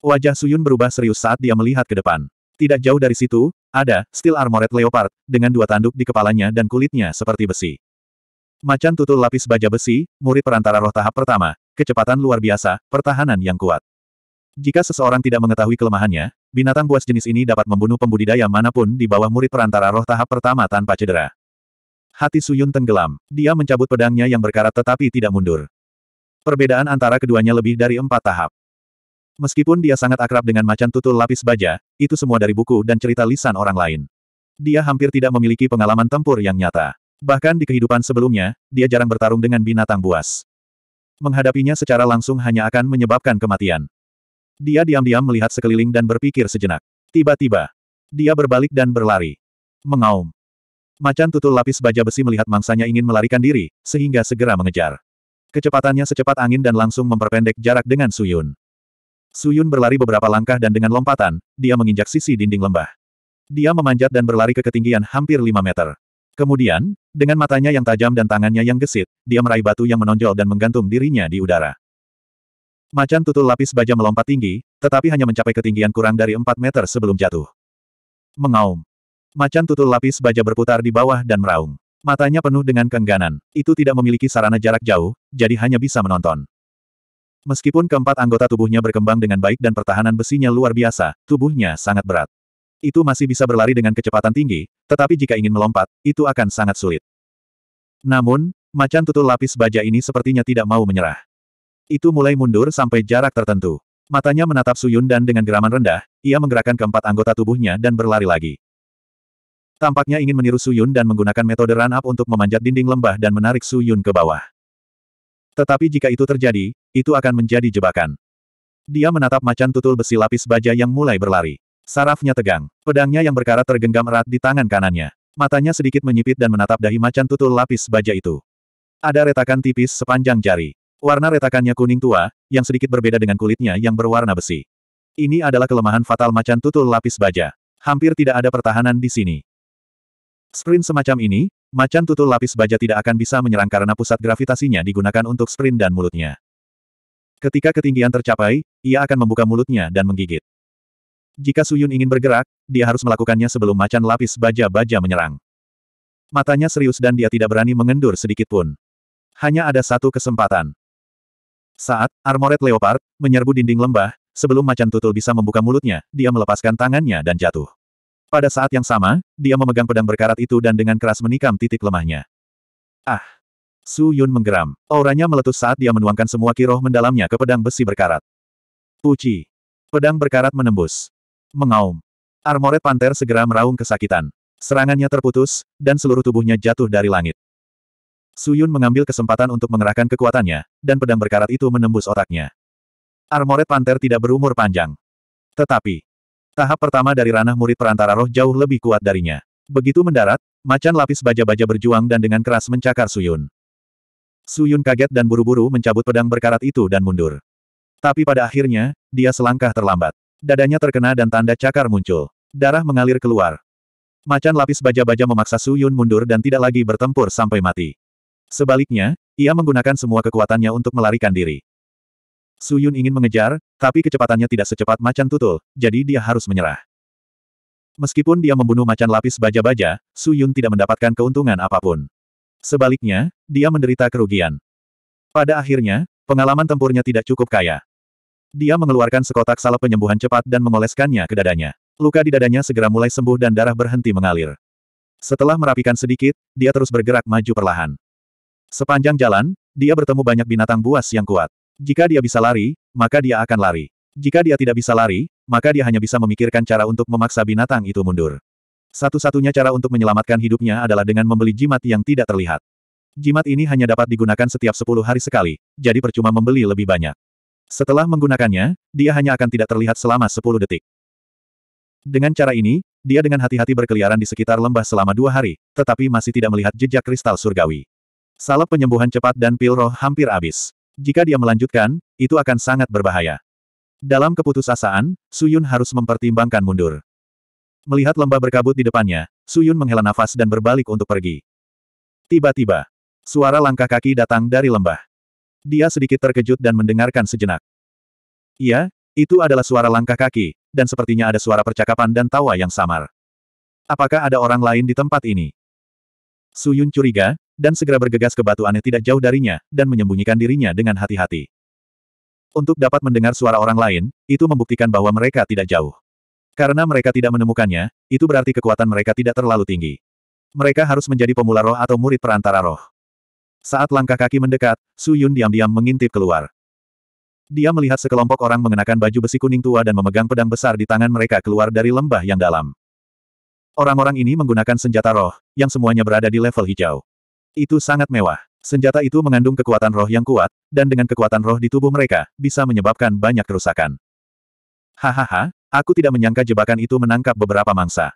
Wajah Suyun berubah serius saat dia melihat ke depan. Tidak jauh dari situ, ada, steel armored leopard, dengan dua tanduk di kepalanya dan kulitnya seperti besi. Macan tutul lapis baja besi, murid perantara roh tahap pertama, kecepatan luar biasa, pertahanan yang kuat. Jika seseorang tidak mengetahui kelemahannya, binatang buas jenis ini dapat membunuh pembudidaya manapun di bawah murid perantara roh tahap pertama tanpa cedera. Hati Suyun tenggelam. Dia mencabut pedangnya yang berkarat tetapi tidak mundur. Perbedaan antara keduanya lebih dari empat tahap. Meskipun dia sangat akrab dengan macan tutul lapis baja, itu semua dari buku dan cerita lisan orang lain. Dia hampir tidak memiliki pengalaman tempur yang nyata. Bahkan di kehidupan sebelumnya, dia jarang bertarung dengan binatang buas. Menghadapinya secara langsung hanya akan menyebabkan kematian. Dia diam-diam melihat sekeliling dan berpikir sejenak. Tiba-tiba, dia berbalik dan berlari. Mengaum. Macan tutul lapis baja besi melihat mangsanya ingin melarikan diri, sehingga segera mengejar. Kecepatannya secepat angin dan langsung memperpendek jarak dengan Suyun. Suyun berlari beberapa langkah dan dengan lompatan, dia menginjak sisi dinding lembah. Dia memanjat dan berlari ke ketinggian hampir 5 meter. Kemudian, dengan matanya yang tajam dan tangannya yang gesit, dia meraih batu yang menonjol dan menggantung dirinya di udara. Macan tutul lapis baja melompat tinggi, tetapi hanya mencapai ketinggian kurang dari 4 meter sebelum jatuh. Mengaum. Macan tutul lapis baja berputar di bawah dan meraung. Matanya penuh dengan kengganan. Itu tidak memiliki sarana jarak jauh, jadi hanya bisa menonton. Meskipun keempat anggota tubuhnya berkembang dengan baik dan pertahanan besinya luar biasa, tubuhnya sangat berat. Itu masih bisa berlari dengan kecepatan tinggi, tetapi jika ingin melompat, itu akan sangat sulit. Namun, macan tutul lapis baja ini sepertinya tidak mau menyerah. Itu mulai mundur sampai jarak tertentu. Matanya menatap Suyun dan dengan geraman rendah, ia menggerakkan keempat anggota tubuhnya dan berlari lagi. Tampaknya ingin meniru Suyun dan menggunakan metode run-up untuk memanjat dinding lembah dan menarik Suyun ke bawah. Tetapi jika itu terjadi, itu akan menjadi jebakan. Dia menatap macan tutul besi lapis baja yang mulai berlari. Sarafnya tegang. Pedangnya yang berkarat tergenggam erat di tangan kanannya. Matanya sedikit menyipit dan menatap dahi macan tutul lapis baja itu. Ada retakan tipis sepanjang jari. Warna retakannya kuning tua, yang sedikit berbeda dengan kulitnya yang berwarna besi. Ini adalah kelemahan fatal macan tutul lapis baja. Hampir tidak ada pertahanan di sini. Sprint semacam ini, macan tutul lapis baja tidak akan bisa menyerang karena pusat gravitasinya digunakan untuk sprint dan mulutnya. Ketika ketinggian tercapai, ia akan membuka mulutnya dan menggigit. Jika Suyun ingin bergerak, dia harus melakukannya sebelum macan lapis baja-baja menyerang. Matanya serius dan dia tidak berani mengendur sedikit pun. Hanya ada satu kesempatan. Saat armoret Leopard menyerbu dinding lembah, sebelum macan tutul bisa membuka mulutnya, dia melepaskan tangannya dan jatuh. Pada saat yang sama, dia memegang pedang berkarat itu dan dengan keras menikam titik lemahnya. Ah! Su Yun menggeram. Auranya meletus saat dia menuangkan semua kiroh mendalamnya ke pedang besi berkarat. Puci! Pedang berkarat menembus. Mengaum. Armored Panther segera meraung kesakitan. Serangannya terputus, dan seluruh tubuhnya jatuh dari langit. Su Yun mengambil kesempatan untuk mengerahkan kekuatannya, dan pedang berkarat itu menembus otaknya. Armored Panther tidak berumur panjang. Tetapi, Tahap pertama dari ranah murid perantara roh jauh lebih kuat darinya. Begitu mendarat, macan lapis baja-baja berjuang dan dengan keras mencakar Suyun. Suyun kaget dan buru-buru mencabut pedang berkarat itu dan mundur. Tapi pada akhirnya, dia selangkah terlambat. Dadanya terkena dan tanda cakar muncul. Darah mengalir keluar. Macan lapis baja-baja memaksa Suyun mundur dan tidak lagi bertempur sampai mati. Sebaliknya, ia menggunakan semua kekuatannya untuk melarikan diri. Su Yun ingin mengejar, tapi kecepatannya tidak secepat macan tutul, jadi dia harus menyerah. Meskipun dia membunuh macan lapis baja-baja, Su Yun tidak mendapatkan keuntungan apapun. Sebaliknya, dia menderita kerugian. Pada akhirnya, pengalaman tempurnya tidak cukup kaya. Dia mengeluarkan sekotak salep penyembuhan cepat dan mengoleskannya ke dadanya. Luka di dadanya segera mulai sembuh dan darah berhenti mengalir. Setelah merapikan sedikit, dia terus bergerak maju perlahan. Sepanjang jalan, dia bertemu banyak binatang buas yang kuat. Jika dia bisa lari, maka dia akan lari. Jika dia tidak bisa lari, maka dia hanya bisa memikirkan cara untuk memaksa binatang itu mundur. Satu-satunya cara untuk menyelamatkan hidupnya adalah dengan membeli jimat yang tidak terlihat. Jimat ini hanya dapat digunakan setiap 10 hari sekali, jadi percuma membeli lebih banyak. Setelah menggunakannya, dia hanya akan tidak terlihat selama 10 detik. Dengan cara ini, dia dengan hati-hati berkeliaran di sekitar lembah selama dua hari, tetapi masih tidak melihat jejak kristal surgawi. Salep penyembuhan cepat dan pil roh hampir habis. Jika dia melanjutkan, itu akan sangat berbahaya. Dalam keputusasaan, Suyun harus mempertimbangkan mundur. Melihat lembah berkabut di depannya, Suyun menghela nafas dan berbalik untuk pergi. Tiba-tiba, suara langkah kaki datang dari lembah. Dia sedikit terkejut dan mendengarkan sejenak. Iya, itu adalah suara langkah kaki, dan sepertinya ada suara percakapan dan tawa yang samar. Apakah ada orang lain di tempat ini? Suyun curiga, dan segera bergegas ke batu aneh tidak jauh darinya, dan menyembunyikan dirinya dengan hati-hati. Untuk dapat mendengar suara orang lain, itu membuktikan bahwa mereka tidak jauh. Karena mereka tidak menemukannya, itu berarti kekuatan mereka tidak terlalu tinggi. Mereka harus menjadi pemula roh atau murid perantara roh. Saat langkah kaki mendekat, Su Yun diam-diam mengintip keluar. Dia melihat sekelompok orang mengenakan baju besi kuning tua dan memegang pedang besar di tangan mereka keluar dari lembah yang dalam. Orang-orang ini menggunakan senjata roh, yang semuanya berada di level hijau. Itu sangat mewah. Senjata itu mengandung kekuatan roh yang kuat, dan dengan kekuatan roh di tubuh mereka, bisa menyebabkan banyak kerusakan. Hahaha, aku tidak menyangka jebakan itu menangkap beberapa mangsa.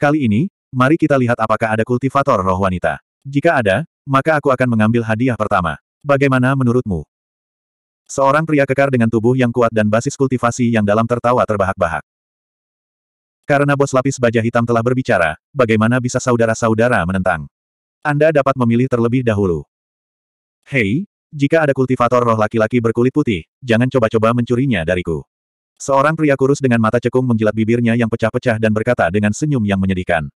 Kali ini, mari kita lihat apakah ada kultivator roh wanita. Jika ada, maka aku akan mengambil hadiah pertama. Bagaimana menurutmu? Seorang pria kekar dengan tubuh yang kuat dan basis kultivasi yang dalam tertawa terbahak-bahak. Karena bos lapis baja hitam telah berbicara, bagaimana bisa saudara-saudara menentang? Anda dapat memilih terlebih dahulu. Hei, jika ada kultivator roh laki-laki berkulit putih, jangan coba-coba mencurinya dariku. Seorang pria kurus dengan mata cekung menjilat bibirnya yang pecah-pecah dan berkata dengan senyum yang menyedihkan.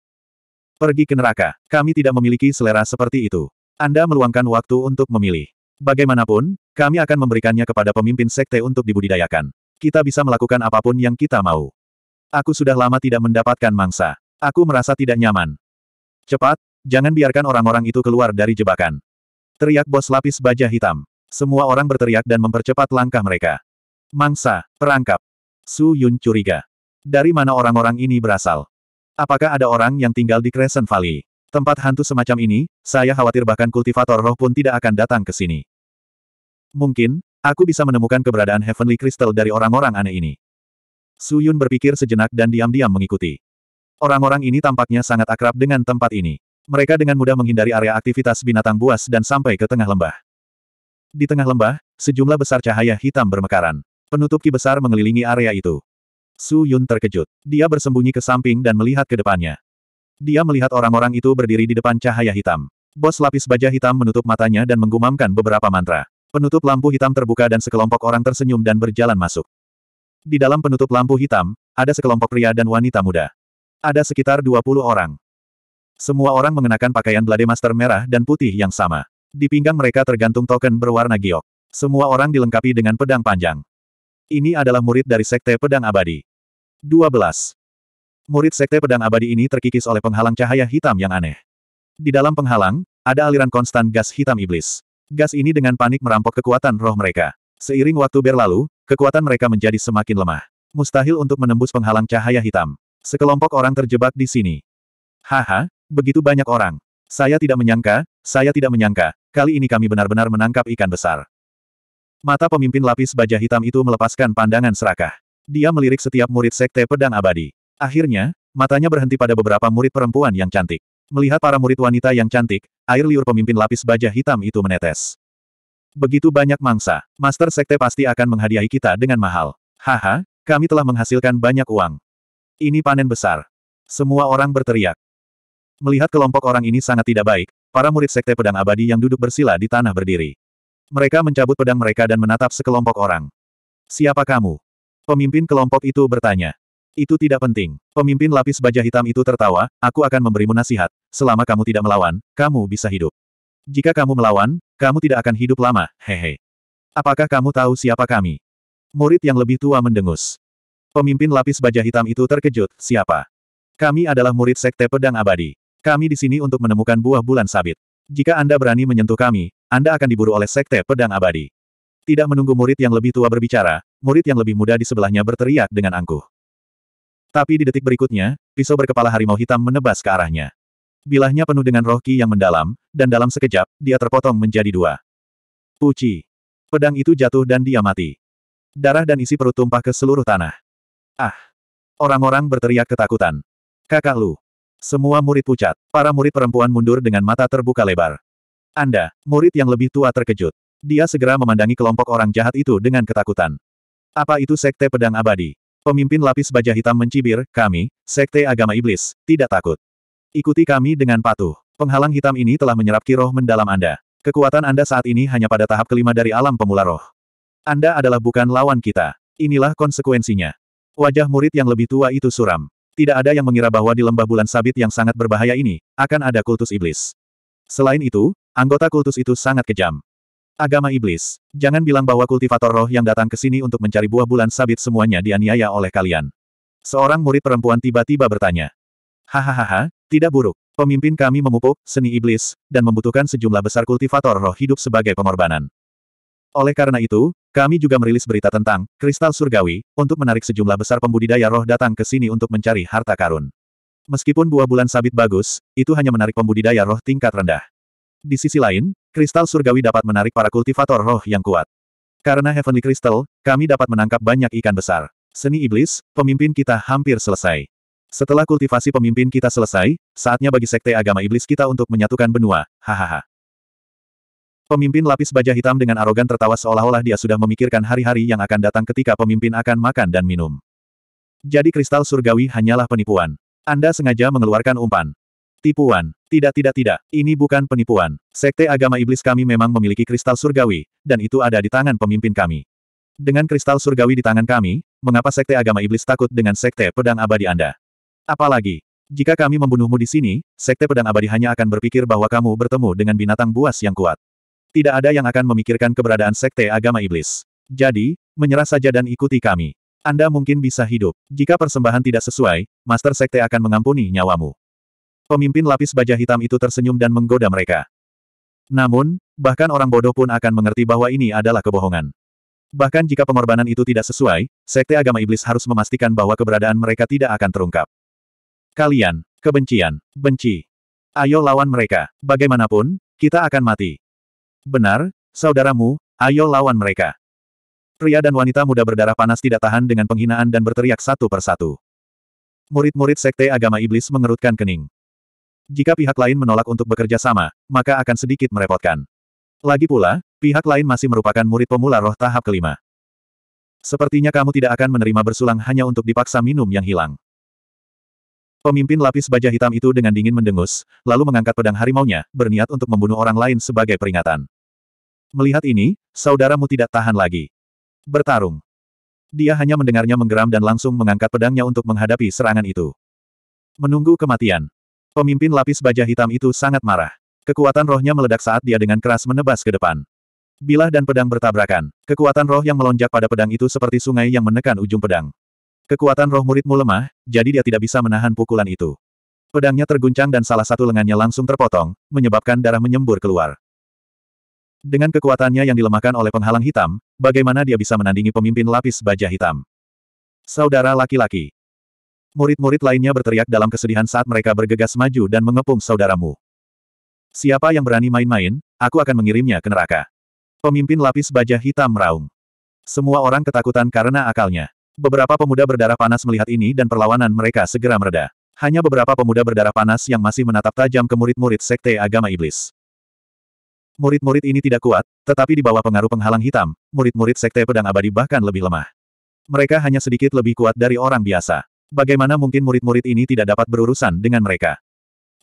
Pergi ke neraka, kami tidak memiliki selera seperti itu. Anda meluangkan waktu untuk memilih. Bagaimanapun, kami akan memberikannya kepada pemimpin sekte untuk dibudidayakan. Kita bisa melakukan apapun yang kita mau. Aku sudah lama tidak mendapatkan mangsa. Aku merasa tidak nyaman. Cepat, Jangan biarkan orang-orang itu keluar dari jebakan. Teriak bos lapis baja hitam. Semua orang berteriak dan mempercepat langkah mereka. Mangsa, perangkap. Su Yun curiga. Dari mana orang-orang ini berasal? Apakah ada orang yang tinggal di Crescent Valley? Tempat hantu semacam ini, saya khawatir bahkan kultivator roh pun tidak akan datang ke sini. Mungkin, aku bisa menemukan keberadaan Heavenly Crystal dari orang-orang aneh ini. Su Yun berpikir sejenak dan diam-diam mengikuti. Orang-orang ini tampaknya sangat akrab dengan tempat ini. Mereka dengan mudah menghindari area aktivitas binatang buas dan sampai ke tengah lembah. Di tengah lembah, sejumlah besar cahaya hitam bermekaran. Penutup ki besar mengelilingi area itu. Su Yun terkejut. Dia bersembunyi ke samping dan melihat ke depannya. Dia melihat orang-orang itu berdiri di depan cahaya hitam. Bos lapis baja hitam menutup matanya dan menggumamkan beberapa mantra. Penutup lampu hitam terbuka dan sekelompok orang tersenyum dan berjalan masuk. Di dalam penutup lampu hitam, ada sekelompok pria dan wanita muda. Ada sekitar 20 orang. Semua orang mengenakan pakaian Blade Master merah dan putih yang sama. Di pinggang mereka tergantung token berwarna giok. Semua orang dilengkapi dengan pedang panjang. Ini adalah murid dari Sekte Pedang Abadi. 12. Murid Sekte Pedang Abadi ini terkikis oleh penghalang cahaya hitam yang aneh. Di dalam penghalang, ada aliran konstan gas hitam iblis. Gas ini dengan panik merampok kekuatan roh mereka. Seiring waktu berlalu, kekuatan mereka menjadi semakin lemah. Mustahil untuk menembus penghalang cahaya hitam. Sekelompok orang terjebak di sini. Haha, Begitu banyak orang. Saya tidak menyangka, saya tidak menyangka, kali ini kami benar-benar menangkap ikan besar. Mata pemimpin lapis baja hitam itu melepaskan pandangan serakah. Dia melirik setiap murid sekte pedang abadi. Akhirnya, matanya berhenti pada beberapa murid perempuan yang cantik. Melihat para murid wanita yang cantik, air liur pemimpin lapis baja hitam itu menetes. Begitu banyak mangsa, Master Sekte pasti akan menghadiahi kita dengan mahal. Haha, kami telah menghasilkan banyak uang. Ini panen besar. Semua orang berteriak. Melihat kelompok orang ini sangat tidak baik, para murid sekte pedang abadi yang duduk bersila di tanah berdiri. Mereka mencabut pedang mereka dan menatap sekelompok orang. Siapa kamu? Pemimpin kelompok itu bertanya. Itu tidak penting. Pemimpin lapis baja hitam itu tertawa, aku akan memberimu nasihat. Selama kamu tidak melawan, kamu bisa hidup. Jika kamu melawan, kamu tidak akan hidup lama, hehe. Apakah kamu tahu siapa kami? Murid yang lebih tua mendengus. Pemimpin lapis baja hitam itu terkejut, siapa? Kami adalah murid sekte pedang abadi. Kami di sini untuk menemukan buah bulan sabit. Jika Anda berani menyentuh kami, Anda akan diburu oleh Sekte Pedang Abadi. Tidak menunggu murid yang lebih tua berbicara, murid yang lebih muda di sebelahnya berteriak dengan angkuh. Tapi di detik berikutnya, pisau berkepala harimau hitam menebas ke arahnya. Bilahnya penuh dengan roh ki yang mendalam, dan dalam sekejap, dia terpotong menjadi dua. Puci. Pedang itu jatuh dan dia mati. Darah dan isi perut tumpah ke seluruh tanah. Ah! Orang-orang berteriak ketakutan. Kakak lu. Semua murid pucat. Para murid perempuan mundur dengan mata terbuka lebar. Anda, murid yang lebih tua terkejut. Dia segera memandangi kelompok orang jahat itu dengan ketakutan. Apa itu Sekte Pedang Abadi? Pemimpin lapis baja hitam mencibir, kami, Sekte Agama Iblis, tidak takut. Ikuti kami dengan patuh. Penghalang hitam ini telah menyerap kiroh mendalam Anda. Kekuatan Anda saat ini hanya pada tahap kelima dari alam pemula roh. Anda adalah bukan lawan kita. Inilah konsekuensinya. Wajah murid yang lebih tua itu suram. Tidak ada yang mengira bahwa di lembah bulan sabit yang sangat berbahaya ini, akan ada kultus iblis. Selain itu, anggota kultus itu sangat kejam. Agama iblis. Jangan bilang bahwa kultivator roh yang datang ke sini untuk mencari buah bulan sabit semuanya dianiaya oleh kalian. Seorang murid perempuan tiba-tiba bertanya. Hahaha, tidak buruk. Pemimpin kami memupuk, seni iblis, dan membutuhkan sejumlah besar kultivator roh hidup sebagai pengorbanan. Oleh karena itu, kami juga merilis berita tentang kristal surgawi untuk menarik sejumlah besar pembudidaya roh datang ke sini untuk mencari harta karun. Meskipun buah bulan sabit bagus, itu hanya menarik pembudidaya roh tingkat rendah. Di sisi lain, kristal surgawi dapat menarik para kultivator roh yang kuat. Karena Heavenly Crystal, kami dapat menangkap banyak ikan besar. Seni iblis, pemimpin kita hampir selesai. Setelah kultivasi pemimpin kita selesai, saatnya bagi sekte agama iblis kita untuk menyatukan benua, hahaha. Pemimpin lapis baja hitam dengan arogan tertawa seolah-olah dia sudah memikirkan hari-hari yang akan datang ketika pemimpin akan makan dan minum. Jadi kristal surgawi hanyalah penipuan. Anda sengaja mengeluarkan umpan. Tipuan. Tidak tidak tidak, ini bukan penipuan. Sekte agama iblis kami memang memiliki kristal surgawi, dan itu ada di tangan pemimpin kami. Dengan kristal surgawi di tangan kami, mengapa sekte agama iblis takut dengan sekte pedang abadi Anda? Apalagi, jika kami membunuhmu di sini, sekte pedang abadi hanya akan berpikir bahwa kamu bertemu dengan binatang buas yang kuat. Tidak ada yang akan memikirkan keberadaan sekte agama iblis. Jadi, menyerah saja dan ikuti kami. Anda mungkin bisa hidup. Jika persembahan tidak sesuai, Master Sekte akan mengampuni nyawamu. Pemimpin lapis baja hitam itu tersenyum dan menggoda mereka. Namun, bahkan orang bodoh pun akan mengerti bahwa ini adalah kebohongan. Bahkan jika pengorbanan itu tidak sesuai, Sekte Agama Iblis harus memastikan bahwa keberadaan mereka tidak akan terungkap. Kalian, kebencian, benci. Ayo lawan mereka. Bagaimanapun, kita akan mati. Benar, saudaramu, ayo lawan mereka. Pria dan wanita muda berdarah panas tidak tahan dengan penghinaan dan berteriak satu persatu. Murid-murid sekte agama iblis mengerutkan kening. Jika pihak lain menolak untuk bekerja sama, maka akan sedikit merepotkan. Lagi pula, pihak lain masih merupakan murid pemula roh tahap kelima. Sepertinya kamu tidak akan menerima bersulang hanya untuk dipaksa minum yang hilang. Pemimpin lapis baja hitam itu dengan dingin mendengus, lalu mengangkat pedang harimaunya, berniat untuk membunuh orang lain sebagai peringatan. Melihat ini, saudaramu tidak tahan lagi. Bertarung. Dia hanya mendengarnya menggeram dan langsung mengangkat pedangnya untuk menghadapi serangan itu. Menunggu kematian. Pemimpin lapis baja hitam itu sangat marah. Kekuatan rohnya meledak saat dia dengan keras menebas ke depan. Bilah dan pedang bertabrakan. Kekuatan roh yang melonjak pada pedang itu seperti sungai yang menekan ujung pedang. Kekuatan roh muridmu lemah, jadi dia tidak bisa menahan pukulan itu. Pedangnya terguncang dan salah satu lengannya langsung terpotong, menyebabkan darah menyembur keluar. Dengan kekuatannya yang dilemahkan oleh penghalang hitam, bagaimana dia bisa menandingi pemimpin lapis baja hitam? Saudara laki-laki. Murid-murid lainnya berteriak dalam kesedihan saat mereka bergegas maju dan mengepung saudaramu. Siapa yang berani main-main, aku akan mengirimnya ke neraka. Pemimpin lapis baja hitam meraung. Semua orang ketakutan karena akalnya. Beberapa pemuda berdarah panas melihat ini dan perlawanan mereka segera mereda. Hanya beberapa pemuda berdarah panas yang masih menatap tajam ke murid-murid sekte agama iblis. Murid-murid ini tidak kuat, tetapi di bawah pengaruh penghalang hitam, murid-murid sekte pedang abadi bahkan lebih lemah. Mereka hanya sedikit lebih kuat dari orang biasa. Bagaimana mungkin murid-murid ini tidak dapat berurusan dengan mereka?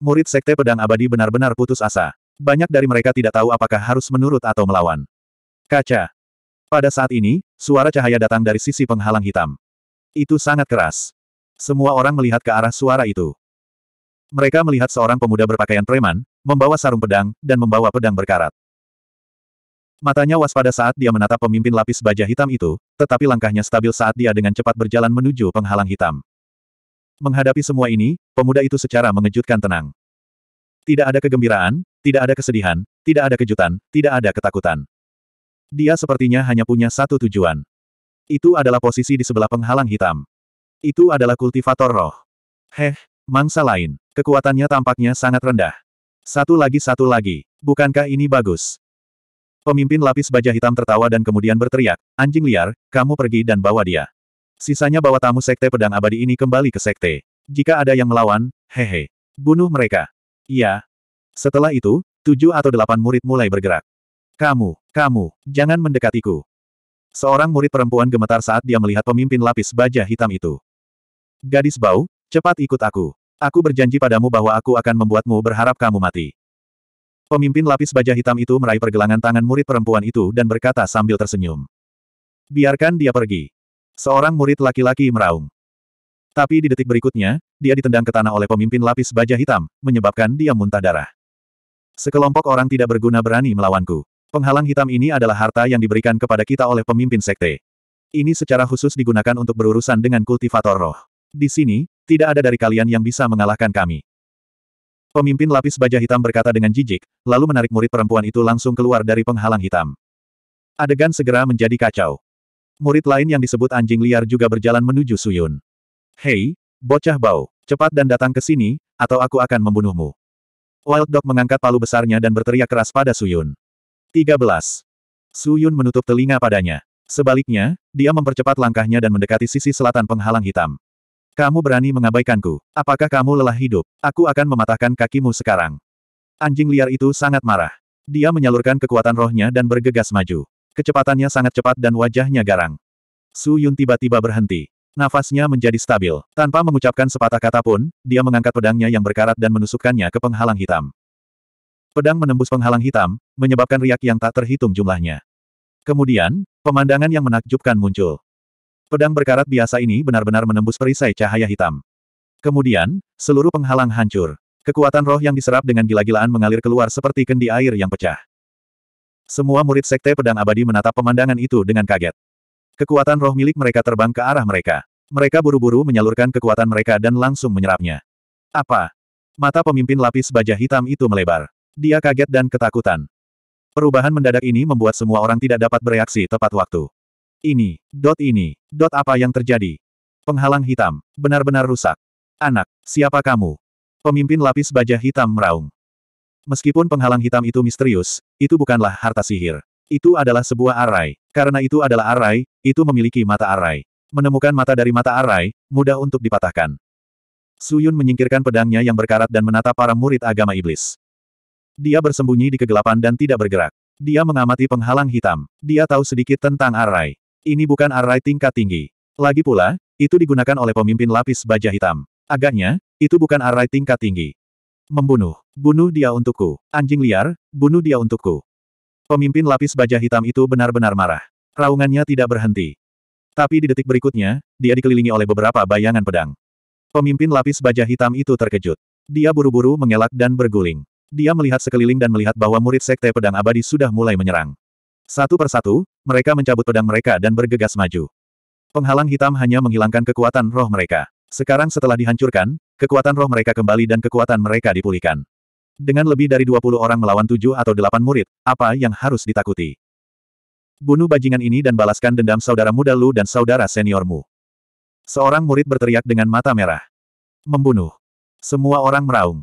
Murid sekte pedang abadi benar-benar putus asa. Banyak dari mereka tidak tahu apakah harus menurut atau melawan. Kaca. Pada saat ini, suara cahaya datang dari sisi penghalang hitam. Itu sangat keras. Semua orang melihat ke arah suara itu. Mereka melihat seorang pemuda berpakaian preman, membawa sarung pedang, dan membawa pedang berkarat. Matanya waspada saat dia menatap pemimpin lapis baja hitam itu, tetapi langkahnya stabil saat dia dengan cepat berjalan menuju penghalang hitam. Menghadapi semua ini, pemuda itu secara mengejutkan tenang. Tidak ada kegembiraan, tidak ada kesedihan, tidak ada kejutan, tidak ada ketakutan. Dia sepertinya hanya punya satu tujuan. Itu adalah posisi di sebelah penghalang hitam. Itu adalah kultivator roh. Heh, mangsa lain. Kekuatannya tampaknya sangat rendah. Satu lagi satu lagi. Bukankah ini bagus? Pemimpin lapis baja hitam tertawa dan kemudian berteriak, anjing liar, kamu pergi dan bawa dia. Sisanya bawa tamu sekte pedang abadi ini kembali ke sekte. Jika ada yang melawan, hehe. Bunuh mereka. Iya. Setelah itu, tujuh atau delapan murid mulai bergerak. Kamu, kamu, jangan mendekatiku. Seorang murid perempuan gemetar saat dia melihat pemimpin lapis baja hitam itu. Gadis bau, cepat ikut aku. Aku berjanji padamu bahwa aku akan membuatmu berharap kamu mati. Pemimpin lapis baja hitam itu meraih pergelangan tangan murid perempuan itu dan berkata sambil tersenyum. Biarkan dia pergi. Seorang murid laki-laki meraung. Tapi di detik berikutnya, dia ditendang ke tanah oleh pemimpin lapis baja hitam, menyebabkan dia muntah darah. Sekelompok orang tidak berguna berani melawanku. Penghalang hitam ini adalah harta yang diberikan kepada kita oleh pemimpin sekte. Ini secara khusus digunakan untuk berurusan dengan kultivator roh. Di sini, tidak ada dari kalian yang bisa mengalahkan kami. Pemimpin lapis baja hitam berkata dengan jijik, lalu menarik murid perempuan itu langsung keluar dari penghalang hitam. Adegan segera menjadi kacau. Murid lain yang disebut anjing liar juga berjalan menuju Suyun. Hei, bocah bau, cepat dan datang ke sini, atau aku akan membunuhmu. Wild Dog mengangkat palu besarnya dan berteriak keras pada Suyun. 13. Suyun menutup telinga padanya. Sebaliknya, dia mempercepat langkahnya dan mendekati sisi selatan penghalang hitam. Kamu berani mengabaikanku. Apakah kamu lelah hidup? Aku akan mematahkan kakimu sekarang. Anjing liar itu sangat marah. Dia menyalurkan kekuatan rohnya dan bergegas maju. Kecepatannya sangat cepat dan wajahnya garang. Su Yun tiba-tiba berhenti. Nafasnya menjadi stabil. Tanpa mengucapkan sepatah kata pun, dia mengangkat pedangnya yang berkarat dan menusukkannya ke penghalang hitam. Pedang menembus penghalang hitam, menyebabkan riak yang tak terhitung jumlahnya. Kemudian, pemandangan yang menakjubkan muncul. Pedang berkarat biasa ini benar-benar menembus perisai cahaya hitam. Kemudian, seluruh penghalang hancur. Kekuatan roh yang diserap dengan gila-gilaan mengalir keluar seperti kendi air yang pecah. Semua murid sekte pedang abadi menatap pemandangan itu dengan kaget. Kekuatan roh milik mereka terbang ke arah mereka. Mereka buru-buru menyalurkan kekuatan mereka dan langsung menyerapnya. Apa? Mata pemimpin lapis baja hitam itu melebar. Dia kaget dan ketakutan. Perubahan mendadak ini membuat semua orang tidak dapat bereaksi tepat waktu. Ini, dot ini, dot apa yang terjadi? Penghalang hitam, benar-benar rusak. Anak, siapa kamu? Pemimpin lapis baja hitam meraung. Meskipun penghalang hitam itu misterius, itu bukanlah harta sihir. Itu adalah sebuah arai. Karena itu adalah arai, itu memiliki mata arai. Menemukan mata dari mata arai, mudah untuk dipatahkan. Suyun menyingkirkan pedangnya yang berkarat dan menatap para murid agama iblis. Dia bersembunyi di kegelapan dan tidak bergerak. Dia mengamati penghalang hitam. Dia tahu sedikit tentang arai. Ini bukan array tingkat tinggi. Lagi pula, itu digunakan oleh pemimpin lapis baja hitam. Agaknya, itu bukan array tingkat tinggi. Membunuh. Bunuh dia untukku. Anjing liar, bunuh dia untukku. Pemimpin lapis baja hitam itu benar-benar marah. Raungannya tidak berhenti. Tapi di detik berikutnya, dia dikelilingi oleh beberapa bayangan pedang. Pemimpin lapis baja hitam itu terkejut. Dia buru-buru mengelak dan berguling. Dia melihat sekeliling dan melihat bahwa murid sekte pedang abadi sudah mulai menyerang. Satu persatu, mereka mencabut pedang mereka dan bergegas maju. Penghalang hitam hanya menghilangkan kekuatan roh mereka. Sekarang setelah dihancurkan, kekuatan roh mereka kembali dan kekuatan mereka dipulihkan. Dengan lebih dari 20 orang melawan 7 atau 8 murid, apa yang harus ditakuti? Bunuh bajingan ini dan balaskan dendam saudara muda Lu dan saudara seniormu. Seorang murid berteriak dengan mata merah. Membunuh. Semua orang meraung.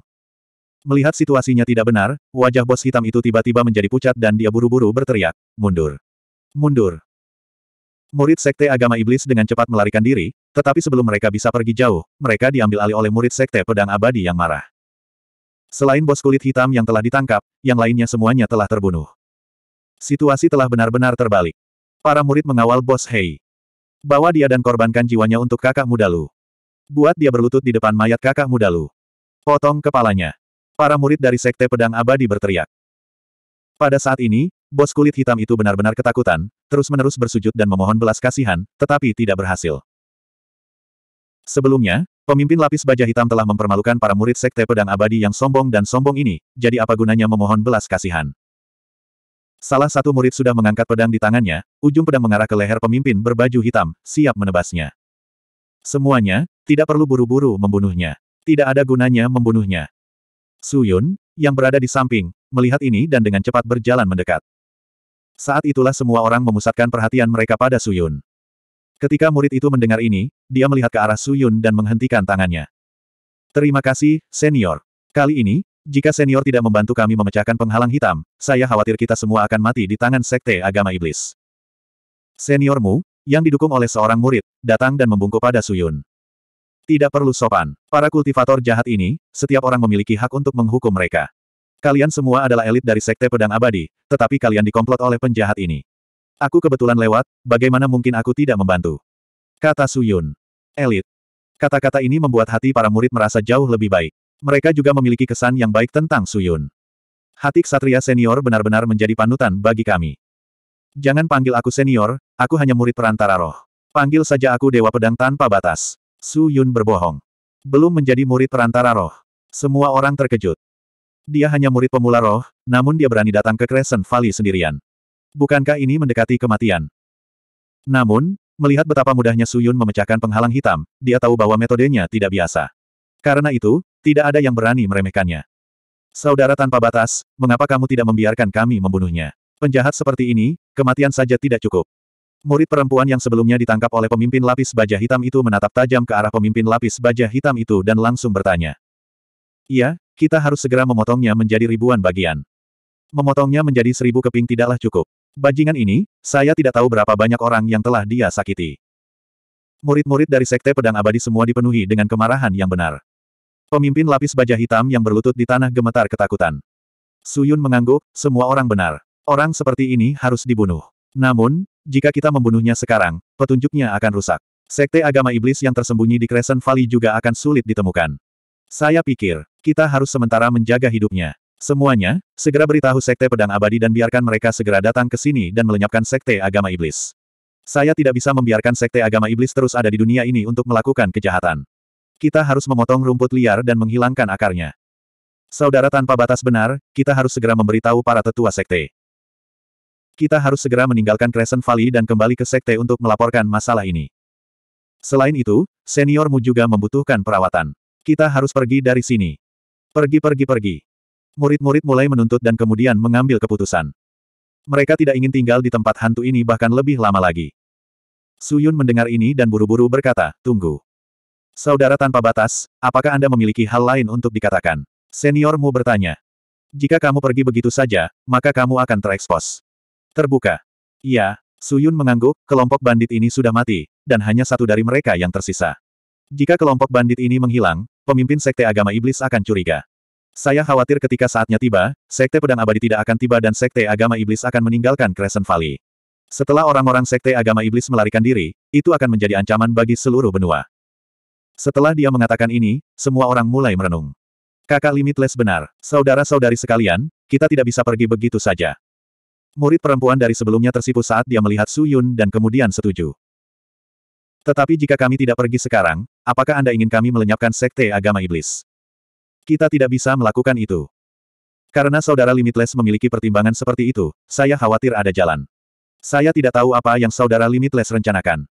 Melihat situasinya tidak benar, wajah bos hitam itu tiba-tiba menjadi pucat dan dia buru-buru berteriak, mundur. Mundur. Murid Sekte Agama Iblis dengan cepat melarikan diri, tetapi sebelum mereka bisa pergi jauh, mereka diambil alih oleh murid Sekte Pedang Abadi yang marah. Selain bos kulit hitam yang telah ditangkap, yang lainnya semuanya telah terbunuh. Situasi telah benar-benar terbalik. Para murid mengawal bos Hei. Bawa dia dan korbankan jiwanya untuk kakak muda Lu. Buat dia berlutut di depan mayat kakak muda Lu. Potong kepalanya. Para murid dari Sekte Pedang Abadi berteriak. Pada saat ini, bos kulit hitam itu benar-benar ketakutan, terus-menerus bersujud dan memohon belas kasihan, tetapi tidak berhasil. Sebelumnya, pemimpin lapis baja hitam telah mempermalukan para murid Sekte Pedang Abadi yang sombong dan sombong ini, jadi apa gunanya memohon belas kasihan. Salah satu murid sudah mengangkat pedang di tangannya, ujung pedang mengarah ke leher pemimpin berbaju hitam, siap menebasnya. Semuanya, tidak perlu buru-buru membunuhnya. Tidak ada gunanya membunuhnya. Su Yun, yang berada di samping, melihat ini dan dengan cepat berjalan mendekat. Saat itulah semua orang memusatkan perhatian mereka pada Su Yun. Ketika murid itu mendengar ini, dia melihat ke arah Su Yun dan menghentikan tangannya. Terima kasih, senior. Kali ini, jika senior tidak membantu kami memecahkan penghalang hitam, saya khawatir kita semua akan mati di tangan sekte agama iblis. Seniormu, yang didukung oleh seorang murid, datang dan membungkuk pada Suyun. Tidak perlu sopan. Para kultivator jahat ini, setiap orang memiliki hak untuk menghukum mereka. Kalian semua adalah elit dari Sekte Pedang Abadi, tetapi kalian dikomplot oleh penjahat ini. Aku kebetulan lewat, bagaimana mungkin aku tidak membantu? Kata Suyun. Elit. Kata-kata ini membuat hati para murid merasa jauh lebih baik. Mereka juga memiliki kesan yang baik tentang Suyun. Hati Ksatria Senior benar-benar menjadi panutan bagi kami. Jangan panggil aku senior, aku hanya murid perantara roh. Panggil saja aku Dewa Pedang tanpa batas. Su Yun berbohong. Belum menjadi murid perantara roh. Semua orang terkejut. Dia hanya murid pemula roh, namun dia berani datang ke Crescent Valley sendirian. Bukankah ini mendekati kematian? Namun, melihat betapa mudahnya Su Yun memecahkan penghalang hitam, dia tahu bahwa metodenya tidak biasa. Karena itu, tidak ada yang berani meremehkannya. Saudara tanpa batas, mengapa kamu tidak membiarkan kami membunuhnya? Penjahat seperti ini, kematian saja tidak cukup. Murid perempuan yang sebelumnya ditangkap oleh pemimpin lapis baja hitam itu menatap tajam ke arah pemimpin lapis baja hitam itu dan langsung bertanya. Iya, kita harus segera memotongnya menjadi ribuan bagian. Memotongnya menjadi seribu keping tidaklah cukup. Bajingan ini, saya tidak tahu berapa banyak orang yang telah dia sakiti. Murid-murid dari Sekte Pedang Abadi semua dipenuhi dengan kemarahan yang benar. Pemimpin lapis baja hitam yang berlutut di tanah gemetar ketakutan. Suyun mengangguk, semua orang benar. Orang seperti ini harus dibunuh. Namun, jika kita membunuhnya sekarang, petunjuknya akan rusak. Sekte agama iblis yang tersembunyi di Crescent Valley juga akan sulit ditemukan. Saya pikir, kita harus sementara menjaga hidupnya. Semuanya, segera beritahu Sekte Pedang Abadi dan biarkan mereka segera datang ke sini dan melenyapkan Sekte Agama Iblis. Saya tidak bisa membiarkan Sekte Agama Iblis terus ada di dunia ini untuk melakukan kejahatan. Kita harus memotong rumput liar dan menghilangkan akarnya. Saudara tanpa batas benar, kita harus segera memberitahu para tetua sekte. Kita harus segera meninggalkan Crescent Valley dan kembali ke Sekte untuk melaporkan masalah ini. Selain itu, seniormu juga membutuhkan perawatan. Kita harus pergi dari sini. Pergi pergi pergi. Murid-murid mulai menuntut dan kemudian mengambil keputusan. Mereka tidak ingin tinggal di tempat hantu ini bahkan lebih lama lagi. Suyun mendengar ini dan buru-buru berkata, tunggu. Saudara tanpa batas, apakah Anda memiliki hal lain untuk dikatakan? Seniormu bertanya. Jika kamu pergi begitu saja, maka kamu akan terekspos. Terbuka. Iya, Suyun mengangguk, kelompok bandit ini sudah mati, dan hanya satu dari mereka yang tersisa. Jika kelompok bandit ini menghilang, pemimpin Sekte Agama Iblis akan curiga. Saya khawatir ketika saatnya tiba, Sekte Pedang Abadi tidak akan tiba dan Sekte Agama Iblis akan meninggalkan Crescent Valley. Setelah orang-orang Sekte Agama Iblis melarikan diri, itu akan menjadi ancaman bagi seluruh benua. Setelah dia mengatakan ini, semua orang mulai merenung. Kakak limitless benar. Saudara-saudari sekalian, kita tidak bisa pergi begitu saja. Murid perempuan dari sebelumnya tersipu saat dia melihat Su Yun dan kemudian setuju. Tetapi jika kami tidak pergi sekarang, apakah Anda ingin kami melenyapkan sekte agama iblis? Kita tidak bisa melakukan itu. Karena saudara Limitless memiliki pertimbangan seperti itu, saya khawatir ada jalan. Saya tidak tahu apa yang saudara Limitless rencanakan.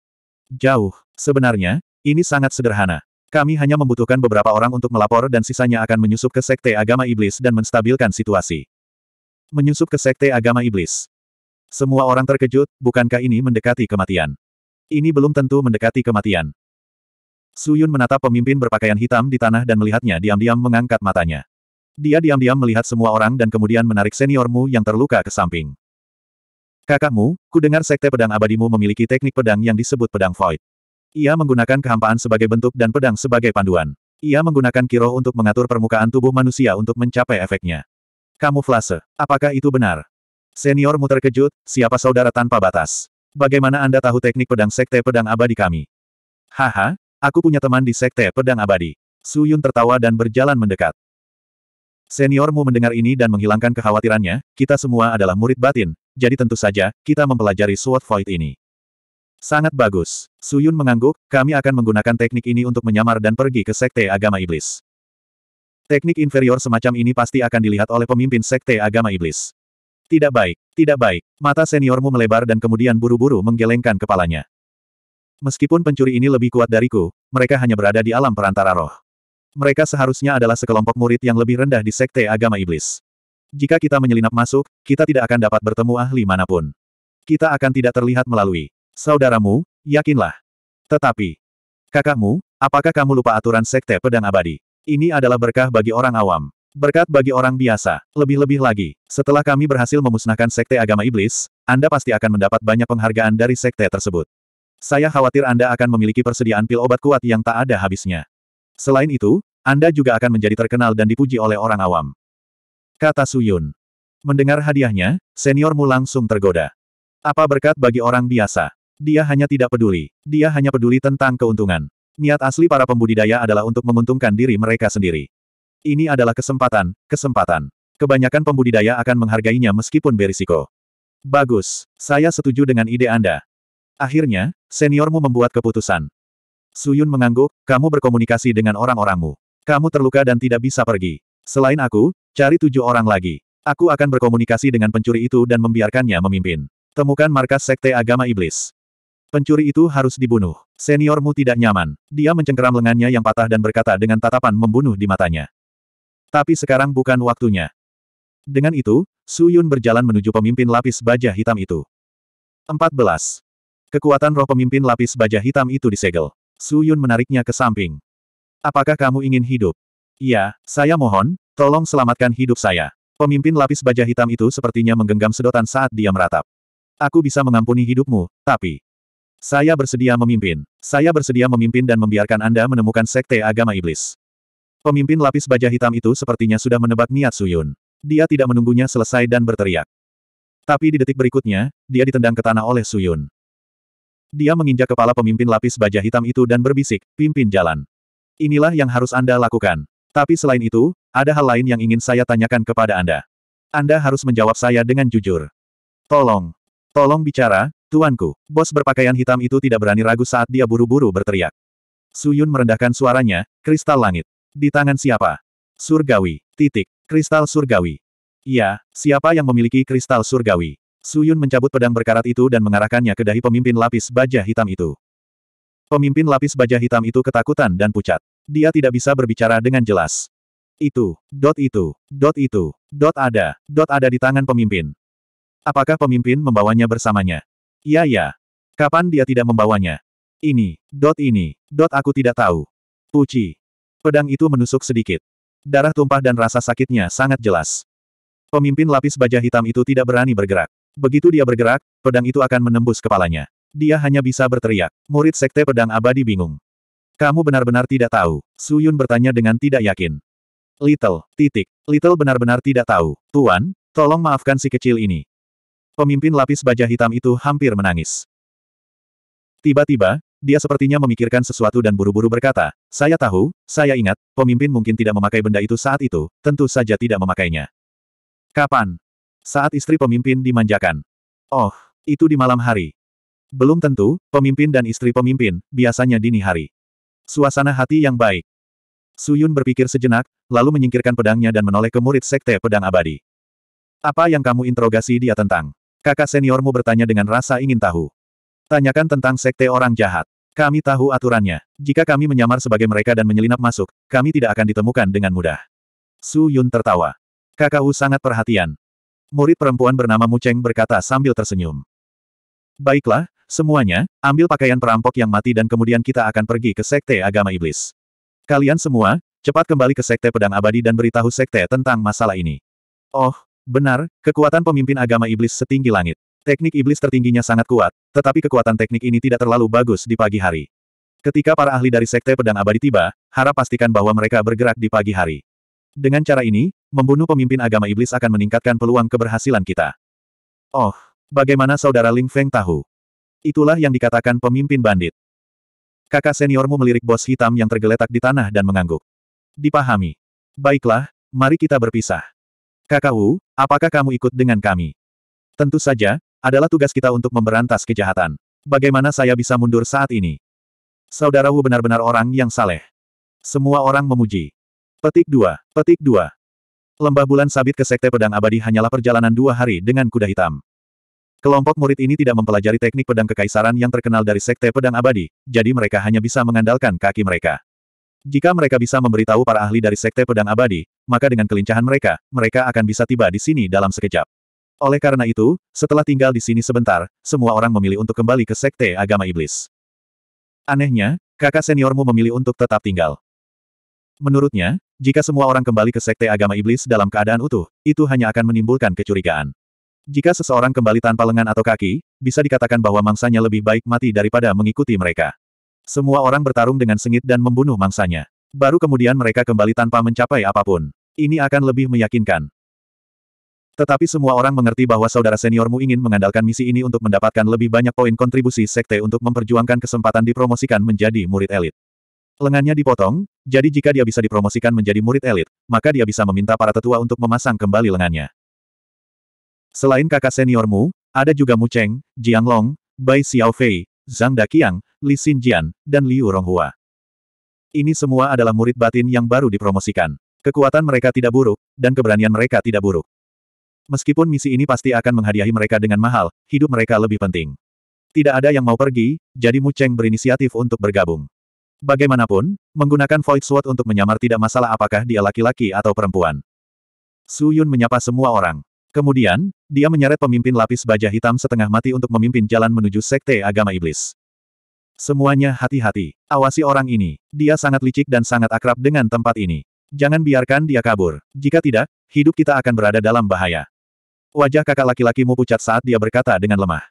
Jauh, sebenarnya, ini sangat sederhana. Kami hanya membutuhkan beberapa orang untuk melapor dan sisanya akan menyusup ke sekte agama iblis dan menstabilkan situasi menyusup ke sekte agama iblis. Semua orang terkejut, bukankah ini mendekati kematian? Ini belum tentu mendekati kematian. Suyun menatap pemimpin berpakaian hitam di tanah dan melihatnya diam-diam mengangkat matanya. Dia diam-diam melihat semua orang dan kemudian menarik seniormu yang terluka ke samping. Kakakmu, ku dengar sekte pedang abadimu memiliki teknik pedang yang disebut pedang void. Ia menggunakan kehampaan sebagai bentuk dan pedang sebagai panduan. Ia menggunakan kiro untuk mengatur permukaan tubuh manusia untuk mencapai efeknya. Kamuflase. Apakah itu benar? Seniormu terkejut, siapa saudara tanpa batas? Bagaimana Anda tahu teknik pedang sekte pedang abadi kami? Haha, aku punya teman di sekte pedang abadi. Su Yun tertawa dan berjalan mendekat. Seniormu mendengar ini dan menghilangkan kekhawatirannya, kita semua adalah murid batin, jadi tentu saja, kita mempelajari Sword Void ini. Sangat bagus. Suyun mengangguk, kami akan menggunakan teknik ini untuk menyamar dan pergi ke sekte agama iblis. Teknik inferior semacam ini pasti akan dilihat oleh pemimpin sekte agama iblis. Tidak baik, tidak baik. Mata seniormu melebar dan kemudian buru-buru menggelengkan kepalanya. Meskipun pencuri ini lebih kuat dariku, mereka hanya berada di alam perantara roh. Mereka seharusnya adalah sekelompok murid yang lebih rendah di sekte agama iblis. Jika kita menyelinap masuk, kita tidak akan dapat bertemu ahli manapun. Kita akan tidak terlihat melalui saudaramu, yakinlah. Tetapi, kakakmu, apakah kamu lupa aturan sekte pedang abadi? Ini adalah berkah bagi orang awam. Berkat bagi orang biasa. Lebih-lebih lagi, setelah kami berhasil memusnahkan sekte agama iblis, Anda pasti akan mendapat banyak penghargaan dari sekte tersebut. Saya khawatir Anda akan memiliki persediaan pil obat kuat yang tak ada habisnya. Selain itu, Anda juga akan menjadi terkenal dan dipuji oleh orang awam. Kata Suyun. Mendengar hadiahnya, seniormu langsung tergoda. Apa berkat bagi orang biasa? Dia hanya tidak peduli. Dia hanya peduli tentang keuntungan. Niat asli para pembudidaya adalah untuk menguntungkan diri mereka sendiri. Ini adalah kesempatan, kesempatan. Kebanyakan pembudidaya akan menghargainya meskipun berisiko. Bagus, saya setuju dengan ide Anda. Akhirnya, seniormu membuat keputusan. Suyun mengangguk, kamu berkomunikasi dengan orang-orangmu. Kamu terluka dan tidak bisa pergi. Selain aku, cari tujuh orang lagi. Aku akan berkomunikasi dengan pencuri itu dan membiarkannya memimpin. Temukan markas Sekte Agama Iblis. Pencuri itu harus dibunuh. Seniormu tidak nyaman. Dia mencengkeram lengannya yang patah dan berkata dengan tatapan membunuh di matanya. Tapi sekarang bukan waktunya. Dengan itu, Su Yun berjalan menuju pemimpin lapis baja hitam itu. 14. Kekuatan roh pemimpin lapis baja hitam itu disegel. Su Yun menariknya ke samping. Apakah kamu ingin hidup? Iya, saya mohon, tolong selamatkan hidup saya. Pemimpin lapis baja hitam itu sepertinya menggenggam sedotan saat dia meratap. Aku bisa mengampuni hidupmu, tapi... Saya bersedia memimpin. Saya bersedia memimpin dan membiarkan Anda menemukan sekte agama iblis. Pemimpin lapis baja hitam itu sepertinya sudah menebak niat Suyun. Dia tidak menunggunya selesai dan berteriak. Tapi di detik berikutnya, dia ditendang ke tanah oleh Suyun. Dia menginjak kepala pemimpin lapis baja hitam itu dan berbisik, pimpin jalan. Inilah yang harus Anda lakukan. Tapi selain itu, ada hal lain yang ingin saya tanyakan kepada Anda. Anda harus menjawab saya dengan jujur. Tolong. Tolong bicara, Tuanku, bos berpakaian hitam itu tidak berani ragu saat dia buru-buru berteriak. Su Yun merendahkan suaranya, kristal langit. Di tangan siapa? Surgawi. Titik. Kristal surgawi. Iya, siapa yang memiliki kristal surgawi? Su Yun mencabut pedang berkarat itu dan mengarahkannya ke dahi pemimpin lapis baja hitam itu. Pemimpin lapis baja hitam itu ketakutan dan pucat. Dia tidak bisa berbicara dengan jelas. Itu, dot itu, dot itu, dot ada, dot ada di tangan pemimpin. Apakah pemimpin membawanya bersamanya? Ya ya. Kapan dia tidak membawanya? Ini, dot ini, dot aku tidak tahu. Puci. Pedang itu menusuk sedikit. Darah tumpah dan rasa sakitnya sangat jelas. Pemimpin lapis baja hitam itu tidak berani bergerak. Begitu dia bergerak, pedang itu akan menembus kepalanya. Dia hanya bisa berteriak. Murid Sekte Pedang Abadi bingung. Kamu benar-benar tidak tahu? Suyun bertanya dengan tidak yakin. Little, titik. Little benar-benar tidak tahu. Tuan, tolong maafkan si kecil ini. Pemimpin lapis baja hitam itu hampir menangis. Tiba-tiba, dia sepertinya memikirkan sesuatu dan buru-buru berkata, saya tahu, saya ingat, pemimpin mungkin tidak memakai benda itu saat itu, tentu saja tidak memakainya. Kapan? Saat istri pemimpin dimanjakan. Oh, itu di malam hari. Belum tentu, pemimpin dan istri pemimpin, biasanya dini hari. Suasana hati yang baik. Suyun berpikir sejenak, lalu menyingkirkan pedangnya dan menoleh ke murid sekte pedang abadi. Apa yang kamu interogasi dia tentang? Kakak seniormu bertanya dengan rasa ingin tahu. Tanyakan tentang sekte orang jahat. Kami tahu aturannya. Jika kami menyamar sebagai mereka dan menyelinap masuk, kami tidak akan ditemukan dengan mudah. Su Yun tertawa. Kakak Wu sangat perhatian. Murid perempuan bernama Mu Cheng berkata sambil tersenyum. Baiklah, semuanya, ambil pakaian perampok yang mati dan kemudian kita akan pergi ke sekte agama iblis. Kalian semua, cepat kembali ke sekte pedang abadi dan beritahu sekte tentang masalah ini. Oh, Benar, kekuatan pemimpin agama iblis setinggi langit. Teknik iblis tertingginya sangat kuat, tetapi kekuatan teknik ini tidak terlalu bagus di pagi hari. Ketika para ahli dari Sekte Pedang Abadi tiba, harap pastikan bahwa mereka bergerak di pagi hari. Dengan cara ini, membunuh pemimpin agama iblis akan meningkatkan peluang keberhasilan kita. Oh, bagaimana saudara Ling Feng tahu? Itulah yang dikatakan pemimpin bandit. Kakak seniormu melirik bos hitam yang tergeletak di tanah dan mengangguk. Dipahami. Baiklah, mari kita berpisah. Kakak Wu, Apakah kamu ikut dengan kami? Tentu saja, adalah tugas kita untuk memberantas kejahatan. Bagaimana saya bisa mundur saat ini? Saudara Wu benar-benar orang yang saleh. Semua orang memuji. Petik 2, petik 2. Lembah bulan sabit ke Sekte Pedang Abadi hanyalah perjalanan dua hari dengan kuda hitam. Kelompok murid ini tidak mempelajari teknik pedang kekaisaran yang terkenal dari Sekte Pedang Abadi, jadi mereka hanya bisa mengandalkan kaki mereka. Jika mereka bisa memberitahu para ahli dari Sekte Pedang Abadi, maka dengan kelincahan mereka, mereka akan bisa tiba di sini dalam sekejap. Oleh karena itu, setelah tinggal di sini sebentar, semua orang memilih untuk kembali ke Sekte Agama Iblis. Anehnya, kakak seniormu memilih untuk tetap tinggal. Menurutnya, jika semua orang kembali ke Sekte Agama Iblis dalam keadaan utuh, itu hanya akan menimbulkan kecurigaan. Jika seseorang kembali tanpa lengan atau kaki, bisa dikatakan bahwa mangsanya lebih baik mati daripada mengikuti mereka. Semua orang bertarung dengan sengit dan membunuh mangsanya. Baru kemudian mereka kembali tanpa mencapai apapun. Ini akan lebih meyakinkan. Tetapi semua orang mengerti bahwa saudara seniormu ingin mengandalkan misi ini untuk mendapatkan lebih banyak poin kontribusi sekte untuk memperjuangkan kesempatan dipromosikan menjadi murid elit. Lengannya dipotong, jadi jika dia bisa dipromosikan menjadi murid elit, maka dia bisa meminta para tetua untuk memasang kembali lengannya. Selain kakak seniormu, ada juga Mu Cheng, Jiang Long, Bai Xiaofei, Zhang Dakiang, Li Xinjian, dan Liu Ronghua. Ini semua adalah murid batin yang baru dipromosikan. Kekuatan mereka tidak buruk, dan keberanian mereka tidak buruk. Meskipun misi ini pasti akan menghadiahi mereka dengan mahal, hidup mereka lebih penting. Tidak ada yang mau pergi, jadi Mu Cheng berinisiatif untuk bergabung. Bagaimanapun, menggunakan Void Sword untuk menyamar tidak masalah apakah dia laki-laki atau perempuan. Su Yun menyapa semua orang. Kemudian, dia menyeret pemimpin lapis baja hitam setengah mati untuk memimpin jalan menuju sekte agama iblis. Semuanya hati-hati. Awasi orang ini. Dia sangat licik dan sangat akrab dengan tempat ini. Jangan biarkan dia kabur. Jika tidak, hidup kita akan berada dalam bahaya. Wajah kakak laki-lakimu pucat saat dia berkata dengan lemah.